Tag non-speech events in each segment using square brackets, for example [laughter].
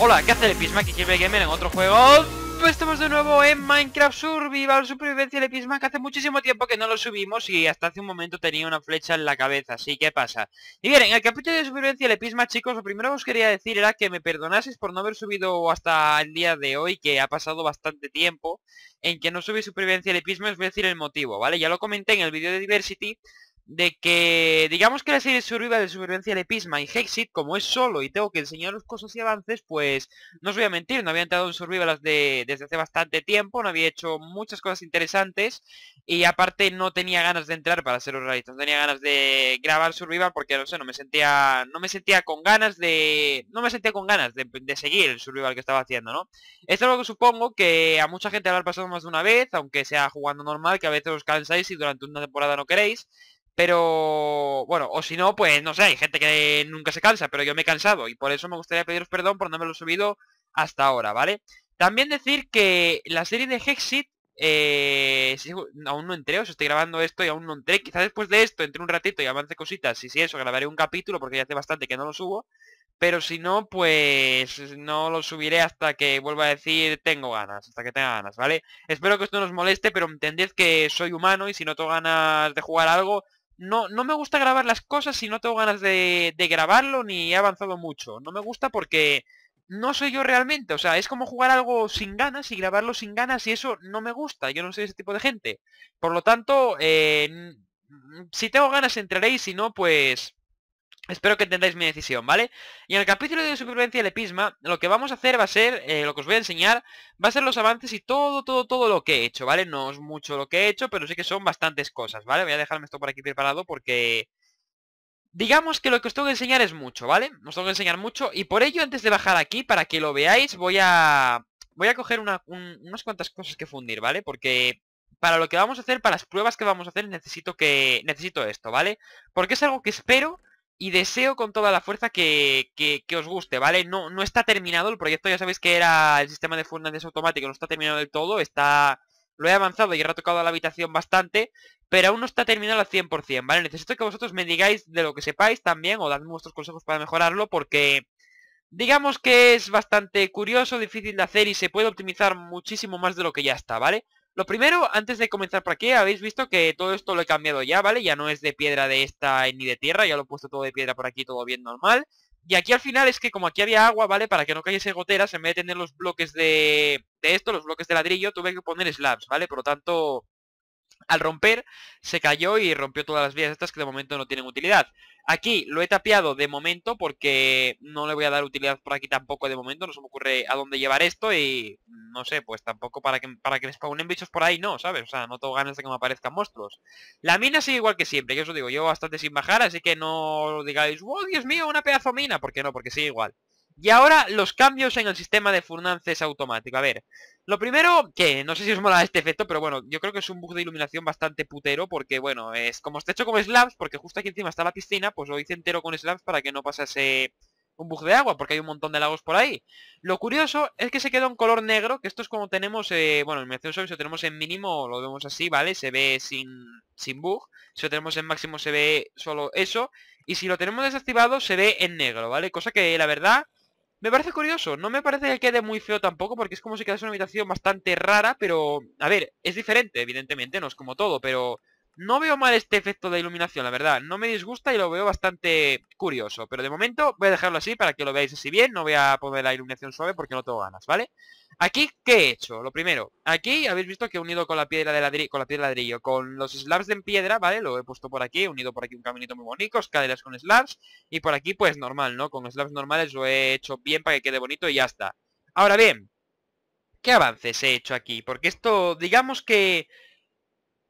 Hola, ¿qué hace el Pisma que quiere gamer en otro juego? estamos de nuevo en Minecraft Survival Supervivencia de Pisma que hace muchísimo tiempo que no lo subimos y hasta hace un momento tenía una flecha en la cabeza, así que pasa. Y bien, en el capítulo de Supervivencia de Episma, chicos, lo primero que os quería decir era que me perdonaseis por no haber subido hasta el día de hoy, que ha pasado bastante tiempo en que no subí Supervivencia de Episma, os voy a decir el motivo, ¿vale? Ya lo comenté en el vídeo de Diversity, de que digamos que la serie survival de supervivencia de Pisma y Hexit, como es solo y tengo que enseñaros cosas y avances, pues no os voy a mentir, no había entrado en survival desde hace bastante tiempo, no había hecho muchas cosas interesantes y aparte no tenía ganas de entrar para ser realista no tenía ganas de grabar survival porque no sé, no me sentía no me sentía con ganas de no me sentía con ganas de, seguir el survival que estaba haciendo, ¿no? Esto es algo que supongo que a mucha gente habrá pasado más de una vez, aunque sea jugando normal, que a veces os cansáis y durante una temporada no queréis pero bueno, o si no, pues no sé, hay gente que nunca se cansa, pero yo me he cansado y por eso me gustaría pediros perdón por no haberlo subido hasta ahora, ¿vale? También decir que la serie de Hexit eh, aún no entré, os estoy grabando esto y aún no entré. Quizás después de esto entre un ratito y avance cositas. Y si eso, grabaré un capítulo porque ya hace bastante que no lo subo. Pero si no, pues no lo subiré hasta que vuelva a decir tengo ganas, hasta que tenga ganas, ¿vale? Espero que esto no os moleste, pero entended que soy humano y si no tengo ganas de jugar algo, no, me gusta grabar las cosas si no tengo ganas de, de grabarlo ni he avanzado mucho. No me gusta porque no soy yo realmente. O sea, es como jugar algo sin ganas y grabarlo sin ganas y eso no me gusta. Yo no soy ese tipo de gente. Por lo tanto, eh, si tengo ganas entraréis y si no, pues Espero que entendáis mi decisión, ¿vale? Y en el capítulo de supervivencia del episma, lo que vamos a hacer va a ser, eh, lo que os voy a enseñar, va a ser los avances y todo, todo, todo lo que he hecho, ¿vale? No es mucho lo que he hecho, pero sí que son bastantes cosas, ¿vale? Voy a dejarme esto por aquí preparado porque... Digamos que lo que os tengo que enseñar es mucho, ¿vale? Os tengo que enseñar mucho y por ello, antes de bajar aquí, para que lo veáis, voy a... Voy a coger unas cuantas cosas que fundir, ¿vale? Porque para lo que vamos a hacer, para las pruebas que vamos a hacer, necesito que necesito esto, ¿vale? Porque es algo que espero y deseo con toda la fuerza que, os guste, ¿vale? No, no está terminado, el proyecto ya sabéis que era el sistema de Fernández automático, no está terminado del todo, está... Lo he avanzado y he retocado la habitación bastante, pero aún no está terminado al 100%, ¿vale? Necesito que vosotros me digáis de lo que sepáis también, o dadme vuestros consejos para mejorarlo, porque digamos que es bastante curioso, difícil de hacer y se puede optimizar muchísimo más de lo que ya está, ¿vale? Lo primero, antes de comenzar por aquí, habéis visto que todo esto lo he cambiado ya, ¿vale? Ya no es de piedra de esta eh, ni de tierra, ya lo he puesto todo de piedra por aquí, todo bien normal. Y aquí al final es que como aquí había agua, ¿vale? Para que no cayese goteras, en vez de tener los bloques de, de esto, los bloques de ladrillo, tuve que poner slabs, ¿vale? Por lo tanto, al romper se cayó y rompió todas las vías estas que de momento no tienen utilidad. Aquí lo he tapiado de momento porque no le voy a dar utilidad por aquí tampoco de momento, no se me ocurre a dónde llevar esto y no sé, pues tampoco para que, para que spawnen bichos por ahí, no, ¿sabes? O sea, no tengo ganas de que me aparezcan monstruos. La mina sigue igual que siempre, yo eso digo, yo bastante sin bajar, así que no digáis, oh, Dios mío, una pedazo mina, ¿Por qué no, porque sigue igual. Y ahora los cambios en el sistema de Furnaces automático. A ver, lo primero, que no sé si os mola este efecto, pero bueno, yo creo que es un bug de iluminación bastante putero, porque bueno, es como está hecho con slabs, porque justo aquí encima está la piscina, pues lo hice entero con slabs para que no pasase un bug de agua, porque hay un montón de lagos por ahí. Lo curioso es que se queda en color negro, que esto es como tenemos, eh, bueno, en iluminación si lo tenemos en mínimo, lo vemos así, ¿vale? Se ve sin, sin bug, si lo tenemos en máximo se ve solo eso, y si lo tenemos desactivado se ve en negro, ¿vale? Cosa que la verdad me parece curioso, no me parece que quede muy feo tampoco porque es como si quedase una habitación bastante rara, pero... A ver, es diferente, evidentemente, no es como todo, pero... No veo mal este efecto de iluminación, la verdad. No me disgusta y lo veo bastante curioso. Pero de momento voy a dejarlo así para que lo veáis así bien. No voy a poner la iluminación suave porque no tengo ganas, ¿vale? vale Aquí, ¿qué he hecho? Lo primero, aquí habéis visto que he unido con la piedra de ladrillo, con la piedra ladrillo, con los slabs de piedra, ¿vale? Lo he puesto por aquí, he unido por aquí un caminito muy bonito, escaleras con slabs, y por aquí, pues, normal, ¿no? Con slabs normales lo he hecho bien para que quede bonito y ya está. Ahora bien, ¿qué avances he hecho aquí? Porque esto, digamos que...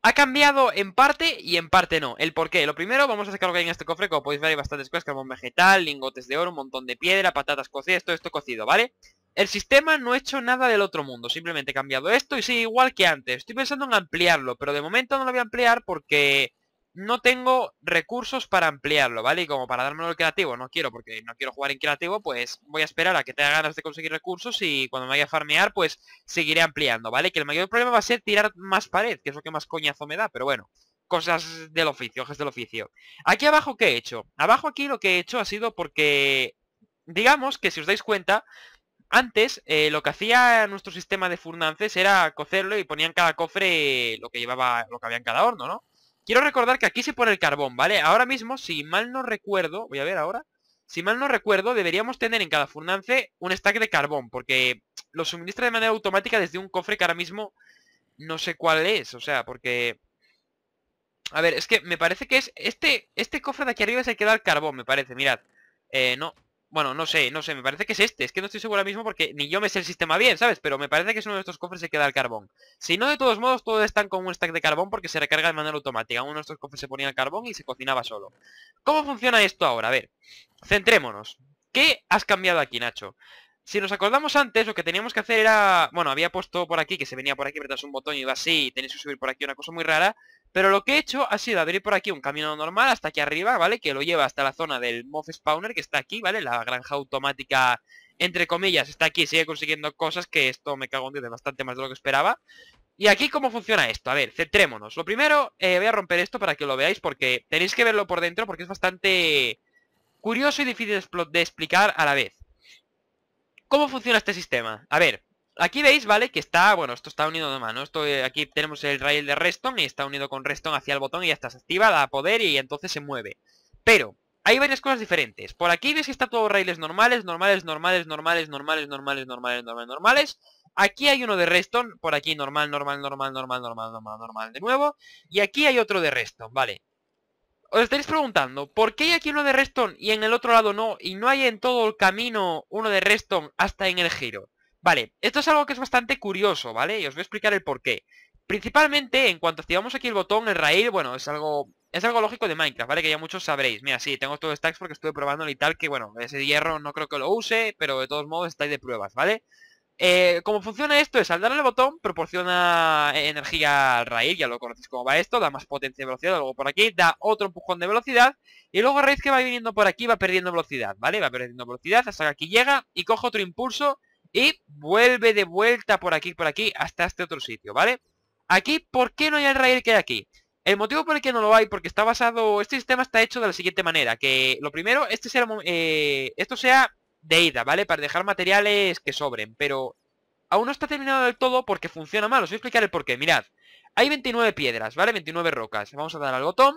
Ha cambiado en parte y en parte no. ¿El por qué? Lo primero, vamos a sacar lo que hay en este cofre. Como podéis ver, hay bastantes cosas. Carbón vegetal, lingotes de oro, un montón de piedra, patatas cocidas, todo esto cocido, ¿vale? vale el sistema no he hecho nada del otro mundo, simplemente he cambiado esto y sigue igual que antes. Estoy pensando en ampliarlo, pero de momento no lo voy a ampliar porque no tengo recursos para ampliarlo, ¿vale? Y como para darme lo creativo, no quiero, porque no quiero jugar en creativo, pues voy a esperar a que tenga ganas de conseguir recursos y cuando me vaya a farmear, pues seguiré ampliando, ¿vale? Que el mayor problema va a ser tirar más pared, que es lo que más coñazo me da, pero bueno cosas del oficio, hojas del oficio. Aquí abajo, ¿qué he hecho? Abajo aquí lo que he hecho ha sido porque, digamos que si os dais cuenta, antes, eh, lo que hacía nuestro sistema de furnances era cocerlo y ponían cada cofre lo que llevaba, lo que había en cada horno, ¿no? Quiero recordar que aquí se pone el carbón, ¿vale? Ahora mismo, si mal no recuerdo, voy a ver ahora, si mal no recuerdo, deberíamos tener en cada furnance un stack de carbón, porque lo suministra de manera automática desde un cofre que ahora mismo no sé cuál es, o sea, porque... A ver, es que me parece que es... Este, este cofre de aquí arriba es el que da el carbón, me parece, mirad. Eh, no, bueno, no sé, no sé, me parece que es este Es que no estoy seguro ahora mismo porque ni yo me sé el sistema bien, ¿sabes? Pero me parece que es uno de estos cofres se queda queda el carbón Si no, de todos modos, todos están con un stack de carbón Porque se recarga de manera automática Uno de estos cofres se ponía el carbón y se cocinaba solo ¿Cómo funciona esto ahora? A ver, centrémonos ¿Qué has cambiado aquí, Nacho? Si nos acordamos antes, lo que teníamos que hacer era... Bueno, había puesto por aquí, que se venía por aquí, apretas un botón y iba así, tenéis que subir por aquí una cosa muy rara. Pero lo que he hecho ha sido abrir por aquí un camino normal hasta aquí arriba, ¿vale? Que lo lleva hasta la zona del Moth Spawner, que está aquí, ¿vale? La granja automática, entre comillas, está aquí, sigue consiguiendo cosas que esto me cago en Dios de bastante más de lo que esperaba. Y aquí cómo funciona esto, a ver, centrémonos. Lo primero, eh, voy a romper esto para que lo veáis porque tenéis que verlo por dentro porque es bastante curioso y difícil de explicar a la vez. ¿Cómo funciona este sistema? A ver, Aquí veis, ¿vale? Que está, bueno, esto está unido de mano. Esto, eh, aquí tenemos el rail de Reston y está unido con Reston hacia el botón y ya está, se activa, da poder y entonces se mueve. Pero, hay varias cosas diferentes. Por aquí veis que está todo raíles normales, normales, normales, normales, normales, normales, normales, normales, normales. Aquí hay uno de Reston, por aquí normal, normal, normal, normal, normal, normal, normal, de nuevo. Y aquí hay otro de Reston, vale. Os estaréis preguntando, ¿por qué hay aquí uno de Reston y en el otro lado no? Y no hay en todo el camino uno de Reston hasta en el giro. Vale, esto es algo que es bastante curioso, ¿vale? Y os voy a explicar el porqué. Principalmente, en cuanto activamos aquí el botón, el rail, bueno, es algo es algo lógico de Minecraft, ¿vale? Que ya muchos sabréis. Mira, sí, tengo todo stacks porque estuve probándolo y tal, que bueno, ese hierro no creo que lo use, pero de todos modos estáis de pruebas, ¿vale? Eh, como funciona esto es, al darle al botón proporciona energía al raíz, ya lo conocéis cómo va esto, da más potencia y velocidad, luego por aquí da otro empujón de velocidad, y luego el raíz que va viniendo por aquí va perdiendo velocidad, ¿vale? Va perdiendo velocidad hasta que aquí llega y cojo otro impulso y vuelve de vuelta por aquí, por aquí, hasta este otro sitio, ¿vale? Aquí, ¿por qué no hay el raíz que hay aquí? El motivo por el que no lo hay, porque está basado... Este sistema está hecho de la siguiente manera. Que lo primero, este sea, eh, esto sea de ida, ¿vale? Para dejar materiales que sobren. Pero aún no está terminado del todo porque funciona mal. Os voy a explicar el porqué. Mirad, hay 29 piedras, ¿vale? 29 rocas. Vamos a dar al botón.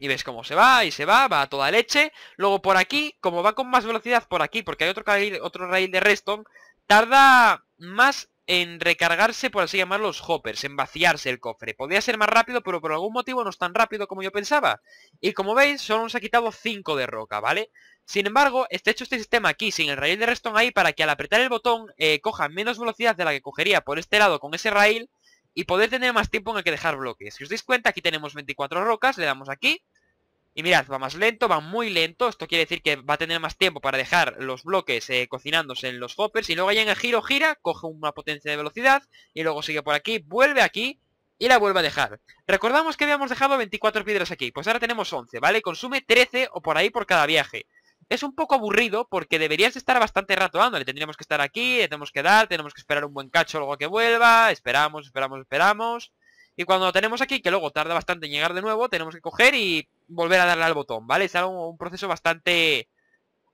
Y ves cómo se va y se va, va a toda leche. Luego por aquí, como va con más velocidad por aquí, porque hay otro, rail, otro rail de Redstone, tarda más en recargarse, por así llamar, los hoppers, en vaciarse el cofre. Podría ser más rápido, pero por algún motivo no es tan rápido como yo pensaba. Y como veis, solo nos ha quitado 5 de roca, ¿vale? Sin embargo, está hecho este sistema aquí, sin el rail de redstone ahí, para que al apretar el botón eh, coja menos velocidad de la que cogería por este lado con ese rail y poder tener más tiempo en el que dejar bloques. Si os dais cuenta, aquí tenemos 24 rocas, le damos aquí, y mirad, va más lento, va muy lento. Esto quiere decir que va a tener más tiempo para dejar los bloques eh, cocinándose en los hoppers. Y luego ya en el giro gira, coge una potencia de velocidad. Y luego sigue por aquí, vuelve aquí y la vuelve a dejar. Recordamos que habíamos dejado 24 piedras aquí. Pues ahora tenemos 11, ¿vale? Consume 13 o por ahí por cada viaje. Es un poco aburrido porque deberías estar bastante rato dándole. Tendríamos que estar aquí, le tenemos que dar, tenemos que esperar un buen cacho luego que vuelva. Esperamos, esperamos, esperamos. Y cuando lo tenemos aquí, que luego tarda bastante en llegar de nuevo, tenemos que coger y volver a darle al botón, ¿vale? Es algo, un proceso bastante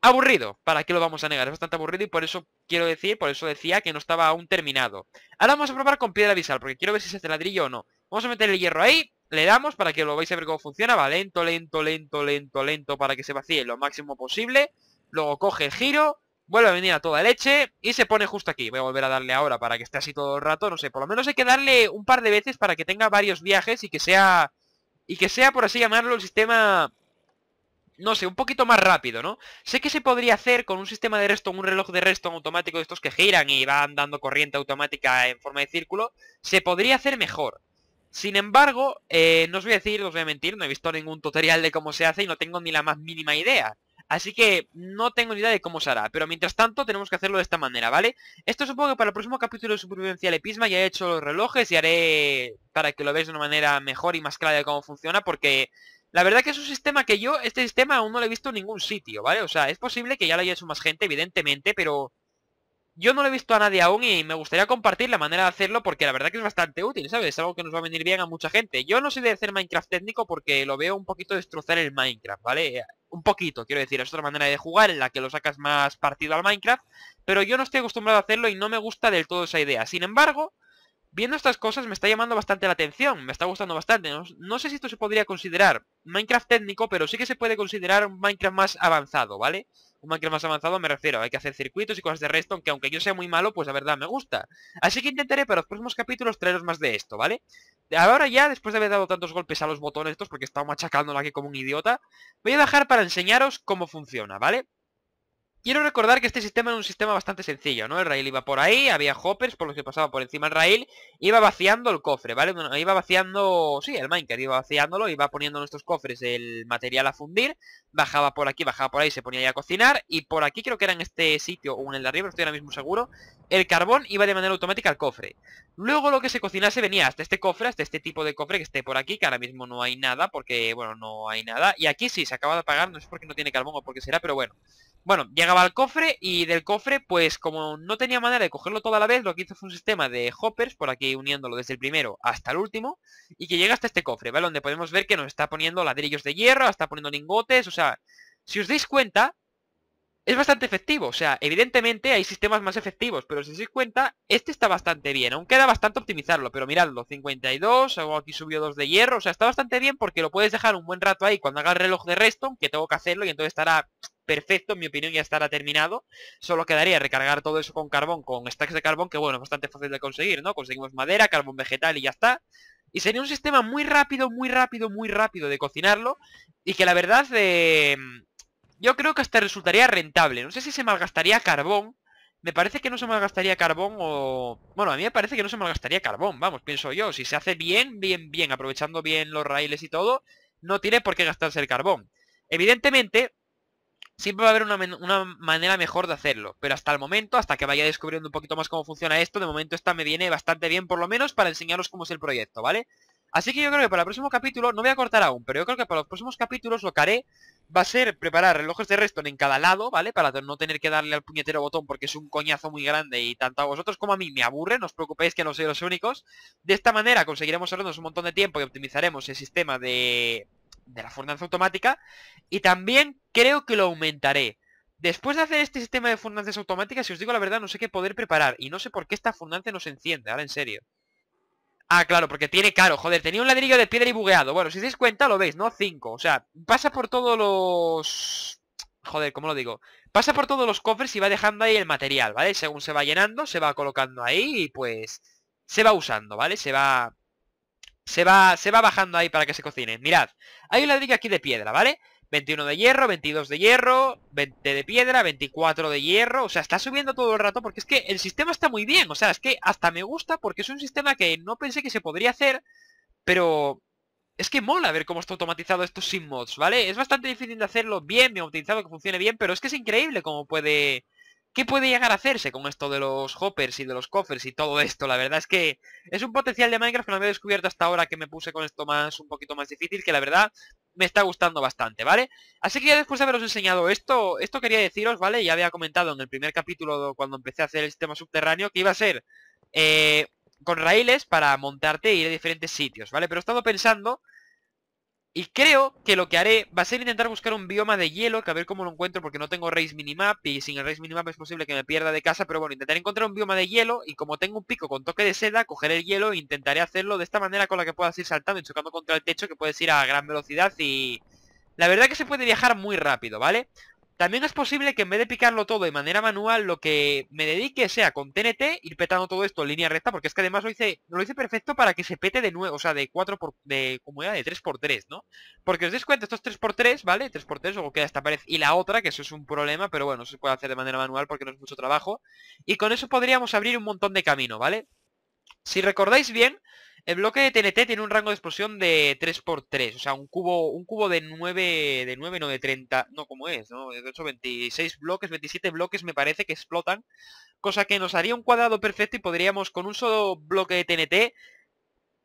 aburrido, ¿para qué lo vamos a negar? Es bastante aburrido y por eso quiero decir, por eso decía que no estaba aún terminado. Ahora vamos a probar con piedra visal, porque quiero ver si se hace ladrillo o no. Vamos a meter el hierro ahí, le damos para que lo vais a ver cómo funciona. Va lento, lento, lento, lento, lento, para que se vacíe lo máximo posible. Luego coge el giro, vuelve a venir a toda leche y se pone justo aquí. Voy a volver a darle ahora para que esté así todo el rato, no sé, por lo menos hay que darle un par de veces para que tenga varios viajes y que sea y que sea, por así llamarlo, el sistema... No sé, un poquito más rápido, ¿no? Sé que se podría hacer con un sistema de resto, un reloj de resto automático de estos que giran y van dando corriente automática en forma de círculo. Se podría hacer mejor. Sin embargo, eh, no os voy a decir, no os voy a mentir, no he visto ningún tutorial de cómo se hace y no tengo ni la más mínima idea. Así que no tengo ni idea de cómo se hará, pero mientras tanto tenemos que hacerlo de esta manera, ¿vale? Esto supongo que para el próximo capítulo de Supervivencia de Pisma ya he hecho los relojes y haré para que lo veáis de una manera mejor y más clara de cómo funciona, porque la verdad que es un sistema que yo, este sistema aún no lo he visto en ningún sitio, ¿vale? O sea, es posible que ya lo haya hecho más gente, evidentemente, pero yo no lo he visto a nadie aún y me gustaría compartir la manera de hacerlo porque la verdad que es bastante útil, ¿sabes? Es algo que nos va a venir bien a mucha gente. Yo no sé de hacer Minecraft técnico porque lo veo un poquito destrozar el Minecraft, ¿vale? Eh, un poquito, quiero decir, es otra manera de jugar en la que lo sacas más partido al Minecraft, pero yo no estoy acostumbrado a hacerlo y no me gusta del todo esa idea. Sin embargo, viendo estas cosas me está llamando bastante la atención, me está gustando bastante. No, no sé si esto se podría considerar Minecraft técnico, pero sí que se puede considerar un Minecraft más avanzado, ¿vale? un Minecraft más avanzado me refiero, hay que hacer circuitos y cosas de resto, aunque aunque yo sea muy malo, pues la verdad me gusta. Así que intentaré para los próximos capítulos traeros más de esto, ¿vale? Ahora ya, después de haber dado tantos golpes a los botones estos, porque he estado machacándola aquí como un idiota, voy a dejar para enseñaros cómo funciona, ¿vale? Quiero recordar que este sistema era un sistema bastante sencillo, ¿no? El rail iba por ahí, había hoppers por los que pasaba por encima el rail, iba vaciando el cofre, ¿vale? iba vaciando, sí, el minecart iba vaciándolo, iba poniendo en nuestros cofres el material a fundir, bajaba por aquí, bajaba por ahí, se ponía ahí a cocinar, y por aquí creo que era en este sitio o en el de arriba, estoy ahora mismo seguro, el carbón iba de manera automática al cofre. Luego lo que se cocinase venía hasta este cofre, hasta este tipo de cofre que esté por aquí, que ahora mismo no hay nada, porque, bueno, no hay nada, y aquí sí, se acaba de apagar, no sé por no tiene carbón o por será, pero bueno... Bueno, llegaba al cofre y del cofre, pues como no tenía manera de cogerlo toda la vez, lo que hizo fue un sistema de hoppers, por aquí uniéndolo desde el primero hasta el último, y que llega hasta este cofre, ¿vale? Donde podemos ver que nos está poniendo ladrillos de hierro, está poniendo lingotes, o sea, si os dais cuenta, es bastante efectivo, o sea, evidentemente hay sistemas más efectivos, pero si os dais cuenta, este está bastante bien, aún queda bastante optimizarlo, pero miradlo, 52, hago aquí subió 2 de hierro, o sea, está bastante bien porque lo puedes dejar un buen rato ahí cuando haga el reloj de reston, que tengo que hacerlo y entonces estará perfecto, en mi opinión ya estará terminado. Solo quedaría recargar todo eso con carbón, con stacks de carbón, que bueno, es bastante fácil de conseguir, ¿no? Conseguimos madera, carbón vegetal y ya está. Y sería un sistema muy rápido, muy rápido, muy rápido de cocinarlo. Y que la verdad, eh, yo creo que hasta resultaría rentable. No sé si se malgastaría carbón. Me parece que no se malgastaría carbón o... Bueno, a mí me parece que no se malgastaría carbón, vamos, pienso yo. Si se hace bien, bien, bien, aprovechando bien los raíles y todo, no tiene por qué gastarse el carbón. Evidentemente, Siempre va a haber una, manera mejor de hacerlo, pero hasta el momento, hasta que vaya descubriendo un poquito más cómo funciona esto, de momento esta me viene bastante bien, por lo menos para enseñaros cómo es el proyecto, ¿vale? Así que yo creo que para el próximo capítulo, no voy a cortar aún, pero yo creo que para los próximos capítulos lo que haré va a ser preparar relojes de resto en cada lado, ¿vale? Para no tener que darle al puñetero botón porque es un coñazo muy grande y tanto a vosotros como a mí me aburre, no os preocupéis que no soy los únicos. De esta manera conseguiremos ahorrarnos un montón de tiempo y optimizaremos el sistema de, de la fundancia automática. Y también creo que lo aumentaré. Después de hacer este sistema de fundancias automáticas, si os digo la verdad, no sé qué poder preparar. Y no sé por qué esta fundancia no se enciende, ahora en serio. Ah, claro, porque tiene caro, joder, tenía un ladrillo de piedra y bugueado. Bueno, si os dais cuenta, lo veis, ¿no? 5. O sea, pasa por todos los... Joder, ¿cómo lo digo? Pasa por todos los cofres y va dejando ahí el material, ¿vale? Según se va llenando, se va colocando ahí y pues... Se va usando, ¿vale? Se va se va, se va bajando ahí para que se cocine. Mirad, hay un ladrillo aquí de piedra, ¿vale? 21 de hierro, 22 de hierro, 20 de piedra, 24 de hierro. O sea, está subiendo todo el rato porque es que el sistema está muy bien. O sea, es que hasta me gusta porque es un sistema que no pensé que se podría hacer, pero... Es que mola ver cómo está automatizado esto sin mods, ¿vale? Es bastante difícil de hacerlo bien, bien optimizado, que funcione bien, pero es que es increíble cómo puede ¿Qué puede llegar a hacerse con esto de los hoppers y de los coffers y todo esto? La verdad es que es un potencial de Minecraft que no había descubierto hasta ahora que me puse con esto más un poquito más difícil, que la verdad me está gustando bastante, ¿vale? Así que ya después de haberos enseñado esto, esto quería deciros, ¿vale? Ya había comentado en el primer capítulo cuando empecé a hacer el sistema subterráneo que iba a ser eh, con raíles para montarte e ir a diferentes sitios, ¿vale? Pero he estado pensando y creo que lo que haré va a ser intentar buscar un bioma de hielo, que a ver cómo lo encuentro porque no tengo race minimap y sin el race minimap es posible que me pierda de casa, pero bueno, intentaré encontrar un bioma de hielo y como tengo un pico con toque de seda, cogeré el hielo e intentaré hacerlo de esta manera con la que puedas ir saltando y chocando contra el techo que puedes ir a gran velocidad y... La verdad que se puede viajar muy rápido, ¿vale? También es posible que en vez de picarlo todo de manera manual, lo que me dedique sea con TNT ir petando todo esto en línea recta, porque es que además lo hice, lo hice perfecto para que se pete de nuevo, o sea, de 4 por, de, como era, de 3x3, ¿no? Porque os dais cuenta, esto es 3x3, ¿vale? 3x3, luego queda esta pared y la otra, que eso es un problema, pero bueno, se puede hacer de manera manual porque no es mucho trabajo. Y con eso podríamos abrir un montón de camino, ¿vale? Si recordáis bien, el bloque de TNT tiene un rango de explosión de 3x3, o sea, un cubo, un cubo de 9, de 9, no de 30, no como es, ¿no? De hecho, 26 bloques, 27 bloques me parece que explotan, cosa que nos haría un cuadrado perfecto y podríamos con un solo bloque de TNT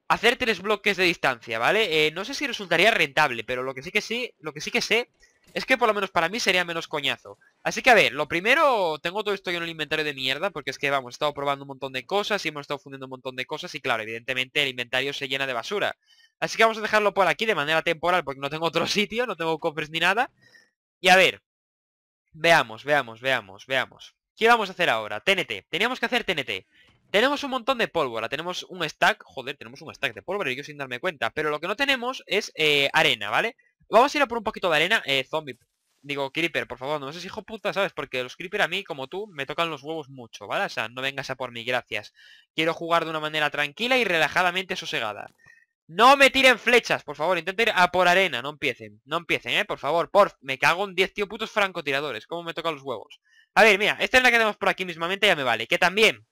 hacer tres bloques de distancia, ¿vale? Eh, no sé si resultaría rentable, pero lo que sí que sí, lo que sí que sé es que por lo menos para mí sería menos coñazo. Así que a ver, lo primero, tengo todo esto yo en el inventario de mierda, porque es que vamos, he estado probando un montón de cosas y hemos estado fundiendo un montón de cosas y claro, evidentemente el inventario se llena de basura. Así que vamos a dejarlo por aquí de manera temporal, porque no tengo otro [laughs] sitio, no tengo cofres ni nada. Y a ver, veamos, veamos, veamos, veamos. ¿Qué vamos a hacer ahora? TNT, teníamos que hacer TNT. Tenemos un montón de pólvora, tenemos un stack, joder, tenemos un stack de pólvora, y yo sin darme cuenta, pero lo que no tenemos es eh, arena, ¿vale? Vamos a ir a por un poquito de arena, eh, zombie. Digo, creeper, por favor, no seas hijo puta, ¿sabes? Porque los creeper a mí, como tú, me tocan los huevos mucho, ¿vale? O sea, no vengas a por mí, gracias. Quiero jugar de una manera tranquila y relajadamente sosegada. No me tiren flechas, por favor, Intenta ir a por arena, no empiecen, no empiecen, eh, por favor, por, me cago en 10 tío putos francotiradores, cómo me tocan los huevos. A ver, mira, esta es la que tenemos por aquí mismamente, ya me vale, que también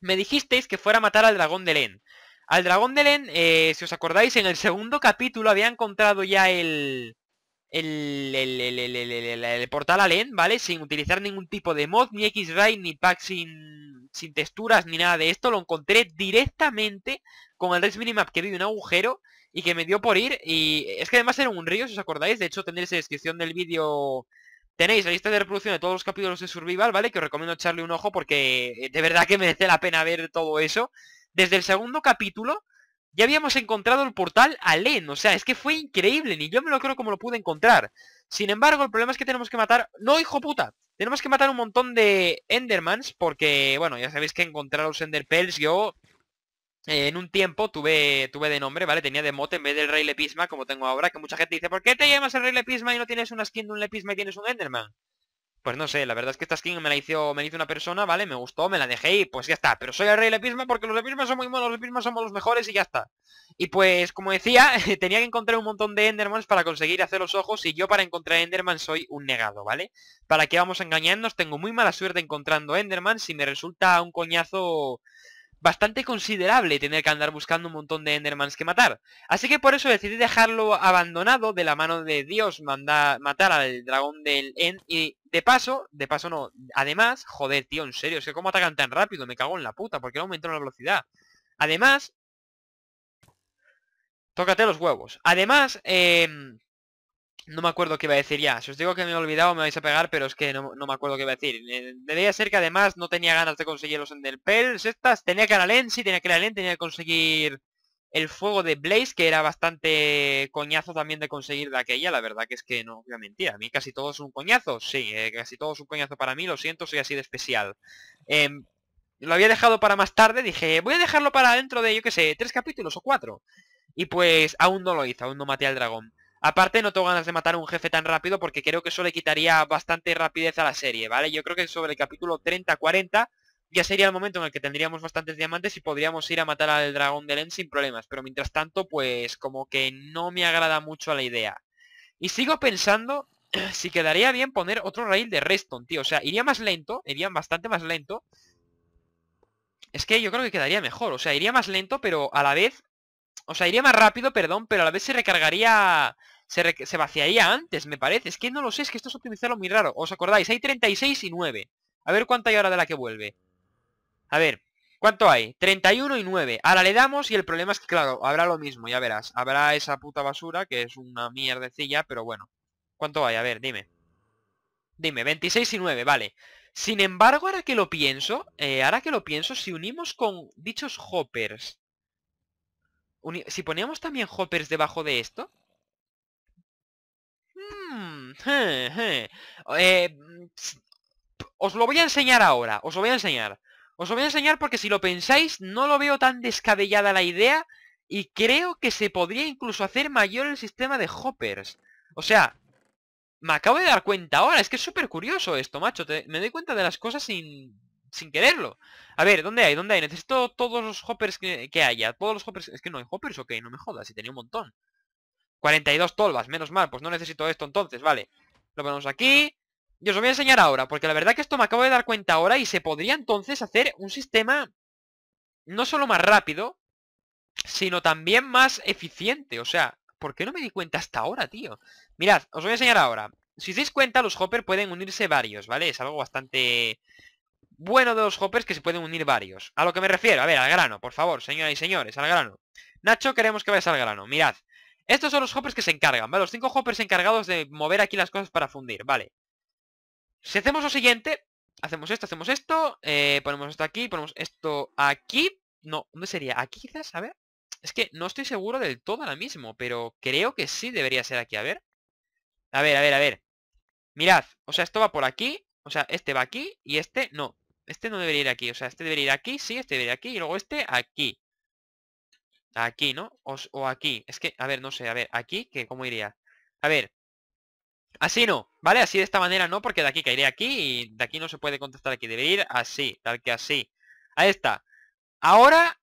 me dijisteis que fuera a matar al dragón de Len. Al dragón de Len, eh, si os acordáis, en el segundo capítulo había encontrado ya el el, portal a Len, ¿vale? Sin utilizar ningún tipo de mod, ni X-Ray, ni pack sin, sin texturas, ni nada de esto. Lo encontré directamente con el Rex Minimap que vi un agujero y que me dio por ir. Y es que además era un río, si os acordáis. De hecho, tendréis en la descripción del vídeo Tenéis la lista de reproducción de todos los capítulos de Survival, ¿vale? Que os recomiendo echarle un ojo porque eh, de verdad que merece la pena ver todo eso desde el segundo capítulo ya habíamos encontrado el portal a Len. O sea, es que fue increíble. Ni yo me lo creo como lo pude encontrar. Sin embargo, el problema es que tenemos que matar... ¡No, hijo puta! Tenemos que matar un montón de Endermans porque, bueno, ya sabéis que encontrar los Enderpells yo... Eh, en un tiempo tuve, tuve de nombre, ¿vale? Tenía de mote en vez del Rey Lepisma, como tengo ahora, que mucha gente dice, ¿por qué te llamas el Rey Lepisma y no tienes una skin de un Lepisma y tienes un Enderman? Pues no sé, la verdad es que esta skin me la hizo, me una persona, ¿vale? Me gustó, me la dejé y pues ya está. Pero soy el rey Lepisma porque los Lepismas son muy buenos, los Lepismas somos los mejores y ya está. Y pues, como decía, [laughs] tenía que encontrar un montón de Endermans para conseguir hacer los ojos y yo para encontrar Endermans soy un negado, ¿vale? ¿Para qué vamos a engañarnos? Tengo muy mala suerte encontrando Endermans y me resulta un coñazo bastante considerable tener que andar buscando un montón de Endermans que matar. Así que por eso decidí dejarlo abandonado de la mano de Dios, manda, matar al dragón del End y de paso, de paso no, además, joder, tío, en serio, es que cómo atacan tan rápido, me cago en la puta, porque no aumentaron la velocidad. Además, tócate los huevos. Además, eh, no me acuerdo qué iba a decir ya. Si os digo que me he olvidado me vais a pegar, pero es que no, me acuerdo qué iba a decir. Eh, debía ser que además no tenía ganas de conseguirlos en del Pels estas. Tenía que ir a sí, tenía que ir a tenía que conseguir el fuego de Blaze, que era bastante coñazo también de conseguir de aquella, la verdad que es que no, voy a a mí casi todo es un coñazo, sí, eh, casi todo es un coñazo para mí, lo siento, soy así de especial. Em, lo había dejado para más tarde, dije, voy a dejarlo para dentro de, yo qué sé, tres capítulos o cuatro. Y pues aún no lo hice, aún no maté al dragón. Aparte, no tengo ganas de matar a un jefe tan rápido porque creo que eso le quitaría bastante rapidez a la serie, ¿vale? Yo creo que sobre el capítulo 30-40 ya sería el momento en el que tendríamos bastantes diamantes y podríamos ir a matar al dragón de Len sin problemas. Pero mientras tanto, pues como que no me agrada mucho la idea. Y sigo pensando [clears throat] si quedaría bien poner otro rail de Reston, tío. O sea, iría más lento, iría bastante más lento. Es que yo creo que quedaría mejor. O sea, iría más lento, pero a la vez... O sea, iría más rápido, perdón, pero a la vez se recargaría se, vaciaría antes, me parece. Es que no lo sé, es que esto es optimizarlo muy raro. ¿Os acordáis? Hay 36 y 9. A ver cuánto hay ahora de la que vuelve. A ver, ¿cuánto hay? 31 y 9. Ahora le damos y el problema es que, claro, habrá lo mismo, ya verás. Habrá esa puta basura, que es una mierdecilla, pero bueno. ¿Cuánto hay? A ver, dime. Dime, 26 y 9, vale. Sin embargo, ahora que lo pienso, eh, ahora que lo pienso, si unimos con dichos hoppers... si poníamos también hoppers debajo de esto, Mm, eh, mm, os lo voy a enseñar ahora, os lo voy a enseñar. Os lo voy a enseñar porque si lo pensáis, no lo veo tan descabellada la idea y creo que se podría incluso hacer mayor el sistema de hoppers. O sea, me acabo de dar cuenta ahora, es que es súper curioso esto, macho. me doy cuenta de las cosas sin, sin quererlo. A ver, ¿dónde hay? ¿Dónde hay? Necesito todos los hoppers que, haya. Todos los hoppers... Es que no hay hoppers, ok, no me jodas, si tenía un montón. 42 tolvas, menos mal, pues no necesito esto entonces, vale Lo ponemos aquí Y os lo voy a enseñar ahora, porque la verdad que esto me acabo de dar cuenta ahora Y se podría entonces hacer un sistema No solo más rápido Sino también más eficiente, o sea ¿Por qué no me di cuenta hasta ahora, tío? Mirad, os voy a enseñar ahora Si os dais cuenta, los hopper pueden unirse varios, ¿vale? Es algo bastante bueno de los hoppers que se pueden unir varios A lo que me refiero, a ver, al grano, por favor, señoras y señores, al grano Nacho, queremos que vayas al grano, mirad estos son los hoppers que se encargan, ¿vale? Los cinco hoppers encargados de mover aquí las cosas para fundir, ¿vale? Si hacemos lo siguiente, hacemos esto, hacemos esto, eh, ponemos esto aquí, ponemos esto aquí. No, ¿dónde sería? ¿Aquí quizás? A ver. Es que no estoy seguro del todo ahora mismo, pero creo que sí debería ser aquí, a ver. A ver, a ver, a ver. Mirad, o sea, esto va por aquí, o sea, este va aquí y este no. Este no debería ir aquí, o sea, este debería ir aquí, sí, este debería ir aquí y luego este aquí. Aquí, ¿no? O, aquí. Es que, a ver, no sé. A ver, aquí, que ¿cómo iría? A ver. Así no, ¿vale? Así de esta manera no, porque de aquí caeré aquí y de aquí no se puede contestar aquí. Debe ir así, tal que así. Ahí está. Ahora...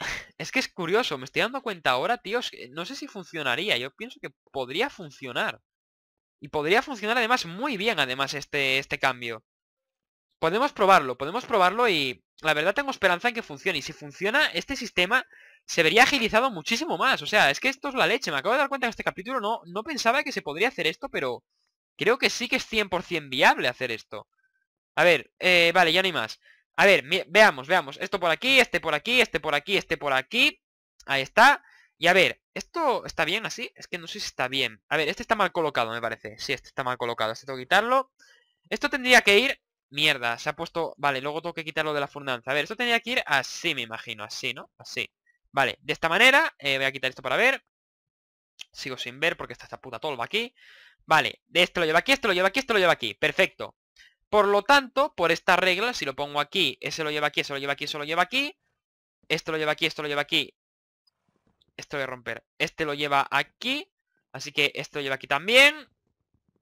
[laughs] Es que es curioso, me estoy dando cuenta ahora, tíos. No sé si funcionaría. Yo pienso que podría funcionar. Y podría funcionar además muy bien, además, este, este cambio. Podemos probarlo, podemos probarlo y la verdad tengo esperanza en que funcione. Y si funciona, este sistema se vería agilizado muchísimo más. O sea, es que esto es la leche. Me acabo de dar cuenta que este capítulo no, no pensaba que se podría hacer esto, pero creo que sí que es 100% viable hacer esto. A ver, eh, vale, ya ni más. A ver, veamos, veamos. Esto por aquí, este por aquí, este por aquí, este por aquí. Ahí está. Y a ver, ¿esto está bien así? Es que no sé si está bien. A ver, este está mal colocado, me parece. Sí, este está mal colocado. Este tengo que quitarlo. Esto tendría que ir... Mierda, se ha puesto... Vale, luego tengo que quitarlo de la fundanza. A ver, esto tendría que ir así, me imagino. Así, ¿no? Así. Vale, de esta manera, eh, voy a quitar esto para ver. Sigo sin ver porque está esta puta tolva aquí. Vale, de esto lo lleva aquí, esto lo lleva aquí, esto lo lleva aquí. Perfecto. Por lo tanto, por esta regla, si lo pongo aquí, ese lo lleva aquí, ese lo lleva aquí, eso lo lleva aquí. Esto lo lleva aquí, esto lo lleva aquí. Esto lo voy a romper. Este lo lleva aquí. Así que esto lo lleva aquí también.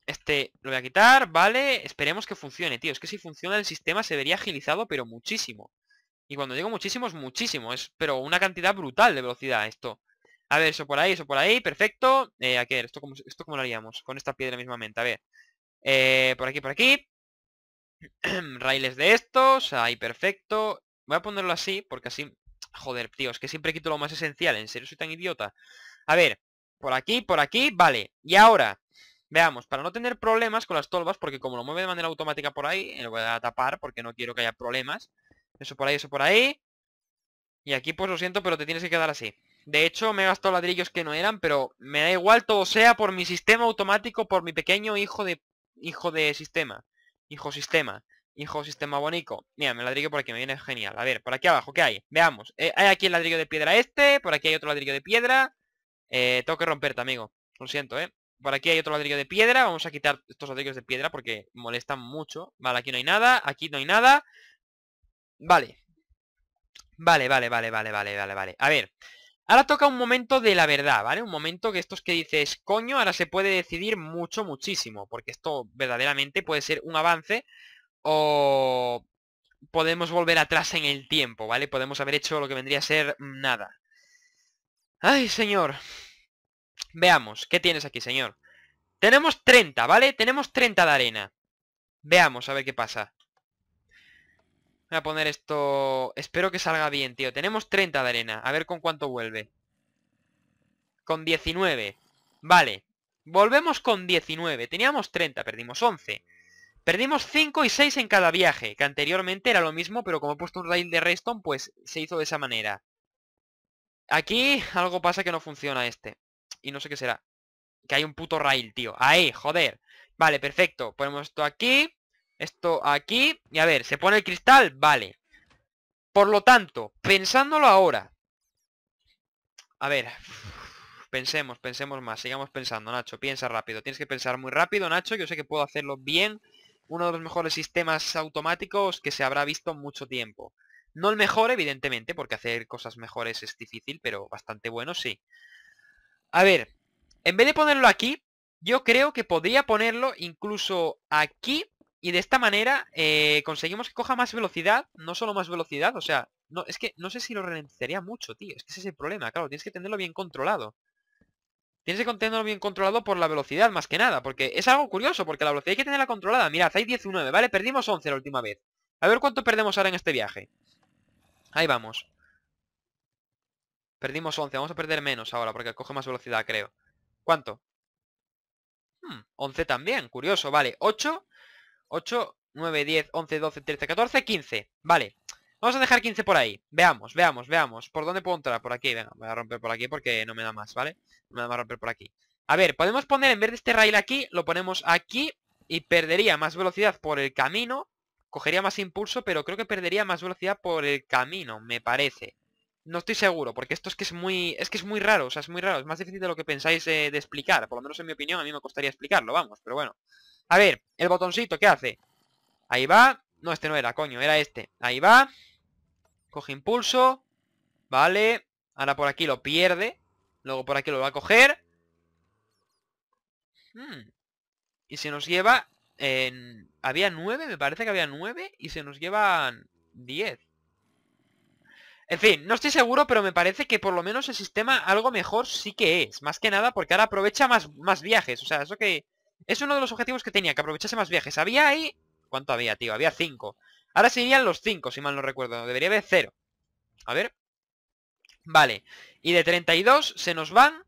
Este lo voy a quitar, vale. Esperemos que funcione, tío. Es que si funciona el sistema se vería agilizado, pero muchísimo. Y cuando digo muchísimo, es muchísimo. Es, pero una cantidad brutal de velocidad esto. A ver, eso por ahí, eso por ahí. Perfecto. Eh, a ver, ¿esto como ¿esto lo haríamos? Con esta piedra mismamente. A ver. Eh, por aquí, por aquí. [clears throat] Raíles de estos. Ahí, perfecto. Voy a ponerlo así, porque así... Joder, tío, es que siempre quito lo más esencial. ¿En serio soy tan idiota? A ver. Por aquí, por aquí. Vale. Y ahora... Veamos, para no tener problemas con las tolvas, porque como lo mueve de manera automática por ahí, eh, lo voy a tapar porque no quiero que haya problemas. Eso por ahí, eso por ahí. Y aquí pues lo siento, pero te tienes que quedar así. De hecho, me he gastado ladrillos que no eran, pero me da igual todo sea por mi sistema automático, por mi pequeño hijo de hijo de sistema. Hijo sistema. Hijo sistema bonito Mira, me ladrillo por aquí, me viene genial. A ver, por aquí abajo, ¿qué hay? Veamos. Eh, hay aquí el ladrillo de piedra este, por aquí hay otro ladrillo de piedra. Eh, tengo que romperte, amigo. Lo siento, ¿eh? Por aquí hay otro ladrillo de piedra. Vamos a quitar estos ladrillos de piedra porque molestan mucho. Vale, aquí no hay nada. Aquí no hay nada. Vale. Vale, vale, vale, vale, vale, vale, vale. A ver. Ahora toca un momento de la verdad, ¿vale? Un momento que estos que dices, coño, ahora se puede decidir mucho, muchísimo. Porque esto verdaderamente puede ser un avance o podemos volver atrás en el tiempo, ¿vale? Podemos haber hecho lo que vendría a ser nada. ¡Ay, señor! Veamos, ¿qué tienes aquí, señor? Tenemos 30, ¿vale? Tenemos 30 de arena. Veamos, a ver qué pasa. Voy a poner esto... Espero que salga bien, tío. Tenemos 30 de arena. A ver con cuánto vuelve. Con 19. Vale. Volvemos con 19. Teníamos 30, perdimos 11. Perdimos 5 y 6 en cada viaje, que anteriormente era lo mismo, pero como he puesto un rail de redstone, pues se hizo de esa manera. Aquí algo pasa que no funciona este. Y no sé qué será. Que hay un puto rail, tío. Ahí, joder. Vale, perfecto. Ponemos esto aquí. Esto aquí. Y a ver, ¿se pone el cristal? Vale. Por lo tanto, pensándolo ahora. A ver. Pensemos, pensemos más. Sigamos pensando, Nacho. Piensa rápido. Tienes que pensar muy rápido, Nacho. Yo sé que puedo hacerlo bien. Uno de los mejores sistemas automáticos que se habrá visto en mucho tiempo. No el mejor, evidentemente, porque hacer cosas mejores es difícil, pero bastante bueno, sí. A ver, en vez de ponerlo aquí, yo creo que podría ponerlo incluso aquí y de esta manera eh, conseguimos que coja más velocidad, no solo más velocidad, o sea, no, es que no sé si lo ralentizaría mucho, tío. Es que ese es el problema, claro, tienes que tenerlo bien controlado. Tienes que tenerlo bien controlado por la velocidad, más que nada, porque es algo curioso, porque la velocidad hay que tenerla controlada. Mirad, hay 19, ¿vale? Perdimos 11 la última vez. A ver cuánto perdemos ahora en este viaje. Ahí vamos. Perdimos 11, vamos a perder menos ahora, porque coge más velocidad, creo. ¿Cuánto? 11 hmm, también, curioso, vale. 8 8, 9, 10, 11, 12, 13, 14, 15 Vale, vamos a dejar 15 por ahí Veamos, veamos, veamos ¿Por dónde puedo entrar? Por aquí, venga, voy a romper por aquí porque no me da más, ¿vale? No me da más romper por aquí A ver, podemos poner en vez de este rail aquí Lo ponemos aquí y perdería más velocidad por el camino Cogería más impulso, pero creo que perdería más velocidad por el camino, me parece no estoy seguro, porque esto es que es muy es que es muy raro, o sea, es muy raro, es más difícil de lo que pensáis eh, de explicar, por lo menos en mi opinión, a mí me costaría explicarlo, vamos, pero bueno. A ver, el botoncito, ¿qué hace? Ahí va. No, este no era, coño, era este. Ahí va. Coge impulso. Vale. Ahora por aquí lo pierde. Luego por aquí lo va a coger. Hmm. Y se nos lleva... En... Había nueve, me parece que había nueve. Y se nos llevan diez. En fin, no estoy seguro, pero me parece que por lo menos el sistema algo mejor sí que es. Más que nada porque ahora aprovecha más, más viajes. O sea, eso que es uno de los objetivos que tenía, que aprovechase más viajes. Había ahí... ¿Cuánto había, tío? Había 5. Ahora serían los 5, si mal no recuerdo. Debería haber 0. A ver. Vale. Y de 32 se nos van...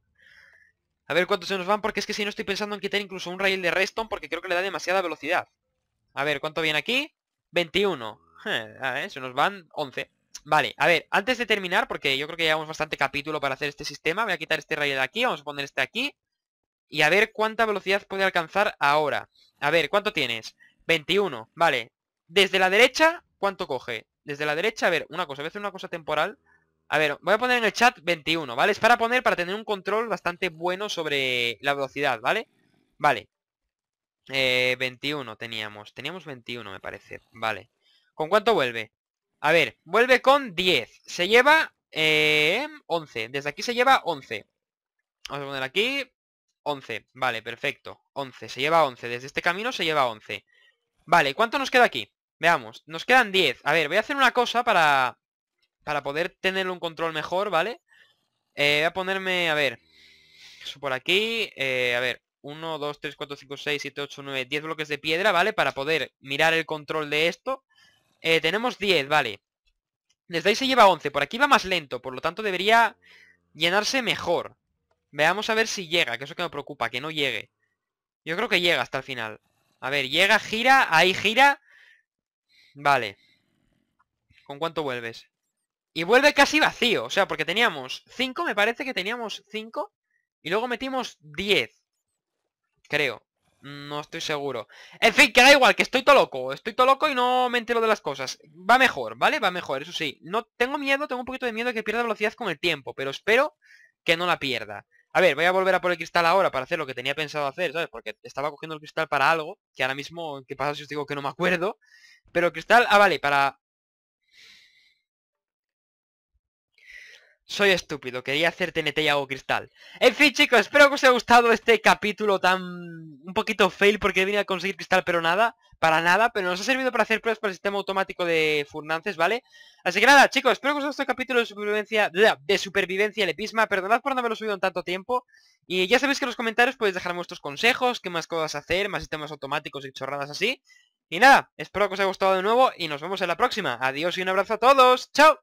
A ver cuánto se nos van, porque es que si no estoy pensando en quitar incluso un rail de Reston, porque creo que le da demasiada velocidad. A ver, ¿cuánto viene aquí? 21. [laughs] a ah, eh, se nos van 11. Vale, a ver, antes de terminar, porque yo creo que llevamos bastante capítulo para hacer este sistema, voy a quitar este rail de aquí, vamos a poner este aquí. Y a ver cuánta velocidad puede alcanzar ahora. A ver, ¿cuánto tienes? 21, vale. Desde la derecha, ¿cuánto coge? Desde la derecha, a ver, una cosa, voy a hacer una cosa temporal. A ver, voy a poner en el chat 21, ¿vale? Es para poner, para tener un control bastante bueno sobre la velocidad, ¿vale? Vale. 21 eh, teníamos, teníamos 21 me parece, vale. ¿Con cuánto vuelve? A ver, vuelve con 10. Se lleva 11. Eh, desde aquí se lleva 11. Vamos a poner aquí 11. Vale, perfecto. 11. Se lleva 11. Desde este camino se lleva 11. Vale, ¿cuánto nos queda aquí? Veamos. Nos quedan 10. A ver, voy a hacer una cosa para... Para poder tener un control mejor, ¿vale? Eh, voy a ponerme... A ver. Eso por aquí. Eh, a ver. 1, 2, 3, 4, 5, 6, 7, 8, 9, 10 bloques de piedra, ¿vale? Para poder mirar el control de esto. Eh, tenemos 10, vale. Desde ahí se lleva 11. Por aquí va más lento. Por lo tanto debería llenarse mejor. Veamos a ver si llega, que eso que me preocupa, que no llegue. Yo creo que llega hasta el final. A ver, llega, gira, ahí gira. Vale. ¿Con cuánto vuelves? Y vuelve casi vacío, o sea, porque teníamos 5, me parece que teníamos 5. Y luego metimos 10. Creo. No estoy seguro. En fin, que da igual, que estoy todo loco. Estoy todo loco y no me entero de las cosas. Va mejor, ¿vale? Va mejor, eso sí. No tengo miedo, tengo un poquito de miedo de que pierda velocidad con el tiempo, pero espero que no la pierda. A ver, voy a volver a por el cristal ahora para hacer lo que tenía pensado hacer, ¿sabes? Porque estaba cogiendo el cristal para algo, que ahora mismo, ¿qué pasa si os digo que no me acuerdo? Pero el cristal, ah, vale, para Soy estúpido, quería hacer TNT y hago cristal. En fin, chicos, espero que os haya gustado este capítulo tan... Un poquito fail porque vine a conseguir cristal, pero nada. Para nada, pero nos ha servido para hacer pruebas para el sistema automático de Furnances, ¿vale? Así que nada, chicos, espero que os haya gustado este capítulo de supervivencia... De supervivencia Lepisma. Perdonad por no haberlo subido en tanto tiempo. Y ya sabéis que en los comentarios podéis dejar vuestros consejos, qué más cosas hacer, más sistemas automáticos y chorradas así. Y nada, espero que os haya gustado de nuevo y nos vemos en la próxima. Adiós y un abrazo a todos. ¡Chao!